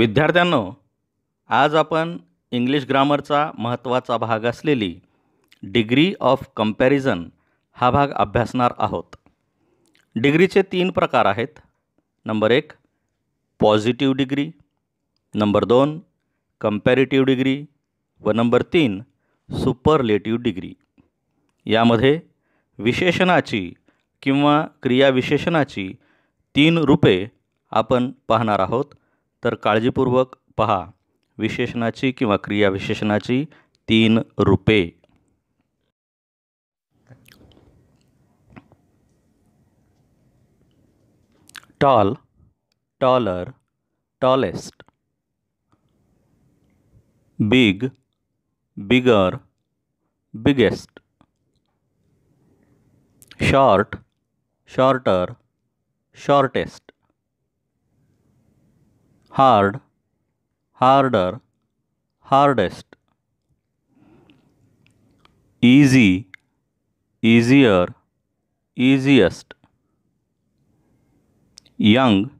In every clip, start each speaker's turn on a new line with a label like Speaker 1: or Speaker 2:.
Speaker 1: विद्यार्थ्यांनो आज आपण इंग्लिश ग्रामरचा महत्त्वाचा भाग असलेली डिग्री ऑफ कम्पॅरिझन हा भाग अभ्यासणार आहोत डिग्रीचे तीन प्रकार आहेत नंबर एक पॉझिटिव्ह डिग्री नंबर दोन कम्पॅरिटिव्ह डिग्री व नंबर तीन सुपरलेटिव्ह डिग्री यामध्ये विशेषणाची किंवा क्रियाविशेषणाची तीन रूपे आपण पाहणार आहोत तर काळजीपूर्वक पहा विशेषणाची किंवा क्रियाविशेषणाची तीन रूपे tall taller tallest big bigger biggest short shorter shortest hard, harder, hardest. Easy, easier, easiest. Young,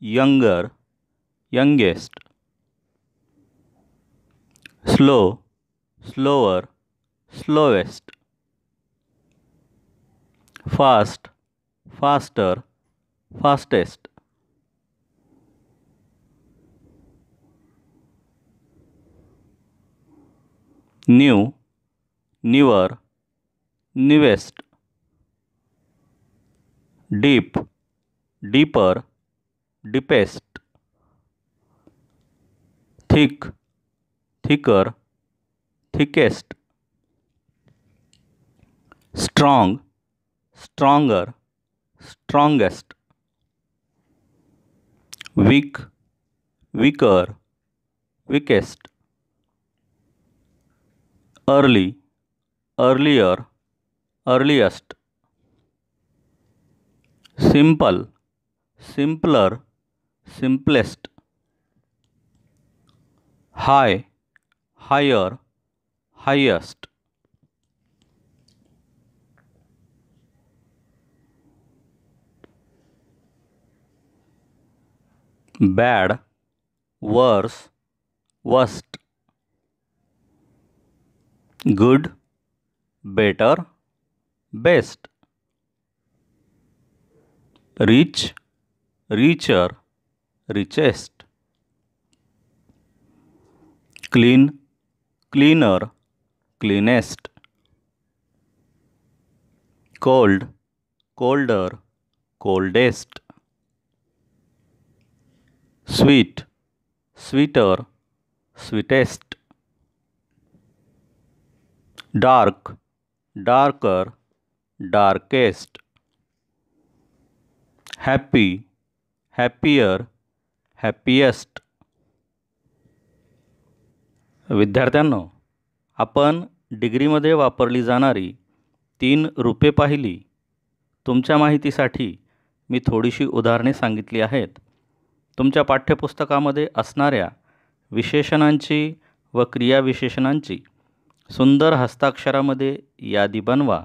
Speaker 1: younger, youngest. Slow, slower, slowest. Fast, faster, fastest new, newer, newest. Deep, deeper, deepest. Thick, thicker, thickest. Strong, stronger, strongest. Weak, weaker, weakest early, earlier, earliest. Simple, simpler, simplest. High, higher, highest. Bad, worse, worst good, better, best. Rich, richer, richest. Clean, cleaner, cleanest. Cold, colder, coldest. Sweet, sweeter, sweetest. Dark darker darkest happy happier happiest विद्यार्थ्यांनो आपण डिग्रीमध्ये वापरली जाणारी तीन रूपे पाहिली तुमच्या माहितीसाठी मी थोडीशी उदाहरणे सांगितली आहेत तुमच्या पाठ्यपुस्तकामध्ये असणाऱ्या विशेषणांची व क्रियाविशेषणांची सुंदर हस्ताक्षरामध्ये यादी बनवा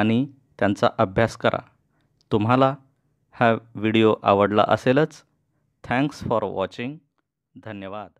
Speaker 1: आणि त्यांचा अभ्यास करा तुम्हाला हा व्हिडिओ आवडला असेलच थँक्स फॉर वॉचिंग धन्यवाद